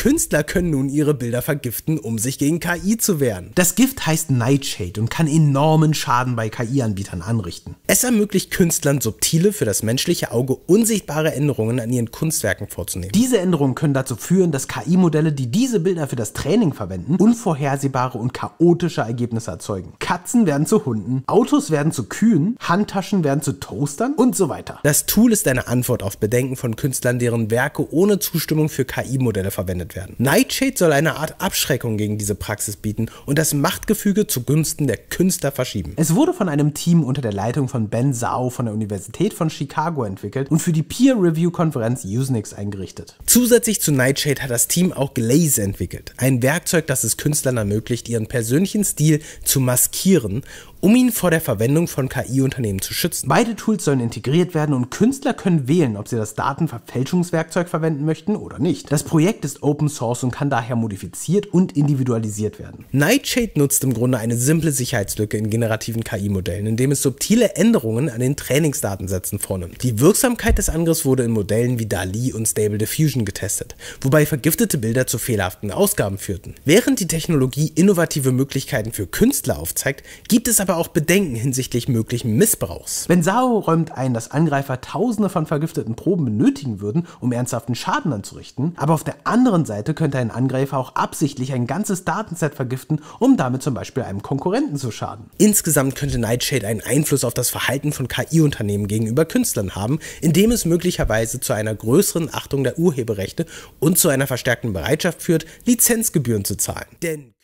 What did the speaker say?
Künstler können nun ihre Bilder vergiften, um sich gegen KI zu wehren. Das Gift heißt Nightshade und kann enormen Schaden bei KI-Anbietern anrichten. Es ermöglicht Künstlern subtile, für das menschliche Auge unsichtbare Änderungen an ihren Kunstwerken vorzunehmen. Diese Änderungen können dazu führen, dass KI-Modelle, die diese Bilder für das Training verwenden, unvorhersehbare und chaotische Ergebnisse erzeugen. Katzen werden zu Hunden, Autos werden zu Kühen, Handtaschen werden zu Toastern und so weiter. Das Tool ist eine Antwort auf Bedenken von Künstlern, deren Werke ohne Zustimmung für KI-Modelle verwendet verwendet werden. Nightshade soll eine Art Abschreckung gegen diese Praxis bieten und das Machtgefüge zugunsten der Künstler verschieben. Es wurde von einem Team unter der Leitung von Ben Zhao von der Universität von Chicago entwickelt und für die Peer-Review-Konferenz Usenix eingerichtet. Zusätzlich zu Nightshade hat das Team auch Glaze entwickelt, ein Werkzeug, das es Künstlern ermöglicht, ihren persönlichen Stil zu maskieren um ihn vor der Verwendung von KI-Unternehmen zu schützen. Beide Tools sollen integriert werden und Künstler können wählen, ob sie das Datenverfälschungswerkzeug verwenden möchten oder nicht. Das Projekt ist Open Open Source und kann daher modifiziert und individualisiert werden. Nightshade nutzt im Grunde eine simple Sicherheitslücke in generativen KI-Modellen, indem es subtile Änderungen an den Trainingsdatensätzen vornimmt. Die Wirksamkeit des Angriffs wurde in Modellen wie DALI und Stable Diffusion getestet, wobei vergiftete Bilder zu fehlerhaften Ausgaben führten. Während die Technologie innovative Möglichkeiten für Künstler aufzeigt, gibt es aber auch Bedenken hinsichtlich möglichen Missbrauchs. Wenn Sao räumt ein, dass Angreifer tausende von vergifteten Proben benötigen würden, um ernsthaften Schaden anzurichten, aber auf der anderen Seite Seite könnte ein Angreifer auch absichtlich ein ganzes Datenset vergiften, um damit zum Beispiel einem Konkurrenten zu schaden. Insgesamt könnte Nightshade einen Einfluss auf das Verhalten von KI-Unternehmen gegenüber Künstlern haben, indem es möglicherweise zu einer größeren Achtung der Urheberrechte und zu einer verstärkten Bereitschaft führt, Lizenzgebühren zu zahlen. Denn